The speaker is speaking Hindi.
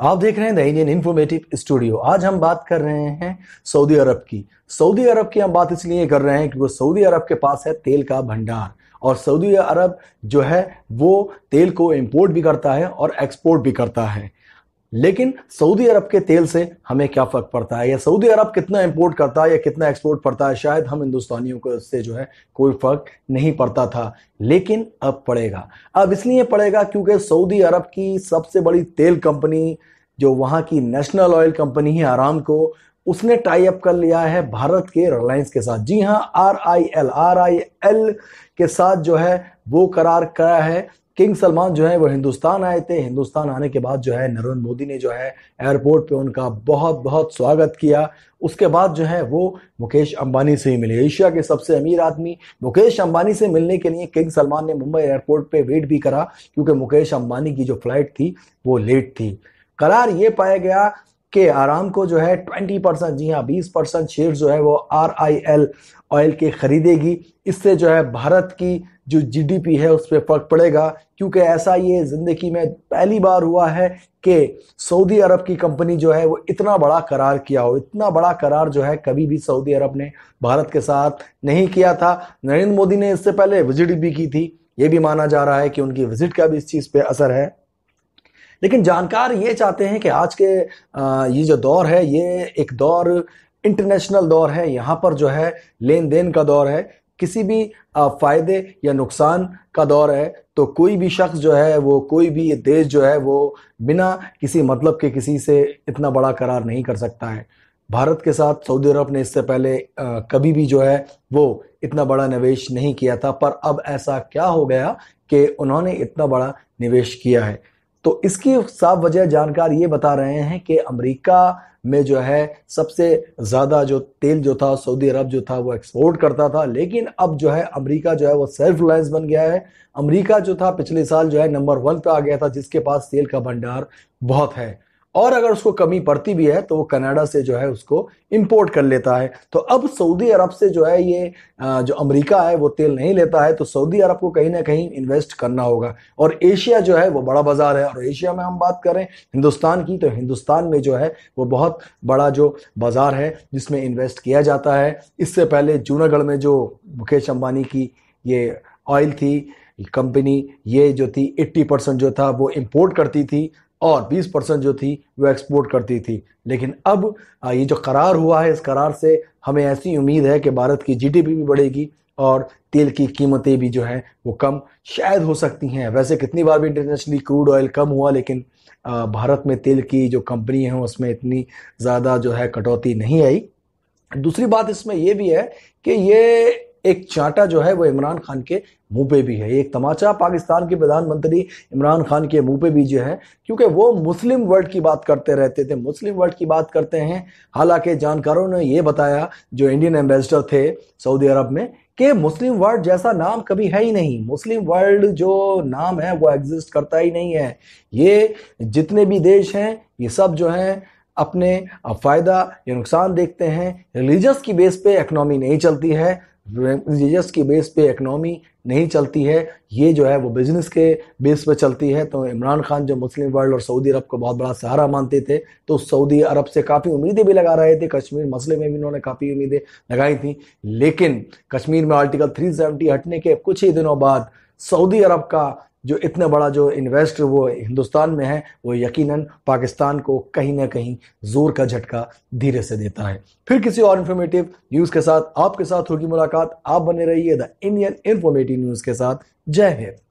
आप देख रहे हैं द इंडियन इन्फॉर्मेटिव स्टूडियो आज हम बात कर रहे हैं सऊदी अरब की सऊदी अरब की हम बात इसलिए कर रहे हैं क्योंकि सऊदी अरब के पास है तेल का भंडार और सऊदी अरब जो है वो तेल को इंपोर्ट भी करता है और एक्सपोर्ट भी करता है लेकिन सऊदी अरब के तेल से हमें क्या फर्क पड़ता है या सऊदी अरब कितना इंपोर्ट करता है या कितना एक्सपोर्ट पड़ता है शायद हम हिंदुस्तानियों को इससे जो है कोई फर्क नहीं पड़ता था लेकिन अब पड़ेगा अब इसलिए पड़ेगा क्योंकि सऊदी अरब की सबसे बड़ी तेल कंपनी जो वहां की नेशनल ऑयल कंपनी है आराम को उसने टाई अप कर लिया है भारत के रिलायंस के साथ जी हाँ R I L R I L के साथ जो है वो करार करा है किंग सलमान जो है वो हिंदुस्तान आए थे हिंदुस्तान आने के बाद जो है नरेंद्र मोदी ने जो है एयरपोर्ट पे उनका बहुत बहुत स्वागत किया उसके बाद जो है वो मुकेश अंबानी से ही मिले एशिया के सबसे अमीर आदमी मुकेश अंबानी से मिलने के लिए किंग सलमान ने मुंबई एयरपोर्ट पे वेट भी करा क्योंकि मुकेश अंबानी की जो फ्लाइट थी वो लेट थी करार ये पाया गया के आराम को जो है 20 परसेंट जी हाँ 20 परसेंट शेयर जो है वो आर आई एल ऑयल के खरीदेगी इससे जो है भारत की जो जीडीपी है उस पर फर्क पड़ेगा क्योंकि ऐसा ये ज़िंदगी में पहली बार हुआ है कि सऊदी अरब की कंपनी जो है वो इतना बड़ा करार किया हो इतना बड़ा करार जो है कभी भी सऊदी अरब ने भारत के साथ नहीं किया था नरेंद्र मोदी ने इससे पहले विजिट भी की थी ये भी माना जा रहा है कि उनकी विजिट का भी इस चीज़ पर असर है लेकिन जानकार ये चाहते हैं कि आज के ये जो दौर है ये एक दौर इंटरनेशनल दौर है यहाँ पर जो है लेन देन का दौर है किसी भी फ़ायदे या नुकसान का दौर है तो कोई भी शख्स जो है वो कोई भी देश जो है वो बिना किसी मतलब के किसी से इतना बड़ा करार नहीं कर सकता है भारत के साथ सऊदी अरब ने इससे पहले आ, कभी भी जो है वो इतना बड़ा निवेश नहीं किया था पर अब ऐसा क्या हो गया कि उन्होंने इतना बड़ा निवेश किया है तो इसकी साफ वजह जानकार ये बता रहे हैं कि अमेरिका में जो है सबसे ज़्यादा जो तेल जो था सऊदी अरब जो था वो एक्सपोर्ट करता था लेकिन अब जो है अमेरिका जो है वो सेल्फ रिलायंस बन गया है अमेरिका जो था पिछले साल जो है नंबर वन पे आ गया था जिसके पास तेल का भंडार बहुत है और अगर उसको कमी पड़ती भी है तो वो कनाडा से जो है उसको इंपोर्ट कर लेता है तो अब सऊदी अरब से जो है ये जो अमेरिका है वो तेल नहीं लेता है तो सऊदी अरब को कहीं ना कहीं इन्वेस्ट करना होगा और एशिया जो है वो बड़ा बाजार है और एशिया में हम बात करें हिंदुस्तान की तो हिंदुस्तान में जो है वो बहुत बड़ा जो बाजार है जिसमें इन्वेस्ट किया जाता है इससे पहले जूनागढ़ में जो मुकेश अम्बानी की ये ऑयल थी कंपनी ये जो थी 80 परसेंट जो था वो इंपोर्ट करती थी और 20 परसेंट जो थी वो एक्सपोर्ट करती थी लेकिन अब ये जो करार हुआ है इस करार से हमें ऐसी उम्मीद है कि भारत की जीडीपी भी बढ़ेगी और तेल की कीमतें भी जो हैं वो कम शायद हो सकती हैं वैसे कितनी बार भी इंटरनेशनली क्रूड ऑयल कम हुआ लेकिन भारत में तेल की जो कंपनी हैं उसमें इतनी ज़्यादा जो है कटौती नहीं आई दूसरी बात इसमें यह भी है कि ये एक चांटा जो है वो इमरान खान के मुंह पे भी है एक तमाचा पाकिस्तान के प्रधानमंत्री इमरान खान के मुंह पे भी जो है क्योंकि वो मुस्लिम वर्ल्ड की बात करते रहते थे मुस्लिम वर्ल्ड की बात करते हैं हालांकि जानकारों ने ये बताया जो इंडियन एम्बेसडर थे सऊदी अरब में कि मुस्लिम वर्ल्ड जैसा नाम कभी है ही नहीं मुस्लिम वर्ल्ड जो नाम है वो एग्जिस्ट करता ही नहीं है ये जितने भी देश हैं ये सब जो हैं अपने फ़ायदा या नुकसान देखते हैं रिलीजस की बेस पे इकनॉमी नहीं चलती है रिलीजस की बेस पे इकनॉमी नहीं चलती है ये जो है वो बिजनेस के बेस पे चलती है तो इमरान खान जो मुस्लिम वर्ल्ड और सऊदी अरब को बहुत बड़ा सहारा मानते थे तो सऊदी अरब से काफ़ी उम्मीदें भी लगा रहे थे कश्मीर मसले में भी उन्होंने काफ़ी उम्मीदें लगाई थी लेकिन कश्मीर में आर्टिकल 370 हटने के कुछ ही दिनों बाद सऊदी अरब का जो इतना बड़ा जो इन्वेस्टर वो हिंदुस्तान में है वो यकीनन पाकिस्तान को कहीं ना कहीं जोर का झटका धीरे से देता है फिर किसी और इन्फॉर्मेटिव न्यूज़ के साथ आपके साथ होगी मुलाकात आप बने रहिए द इंडियन इन्फॉर्मेटिव न्यूज़ के साथ जय हिंद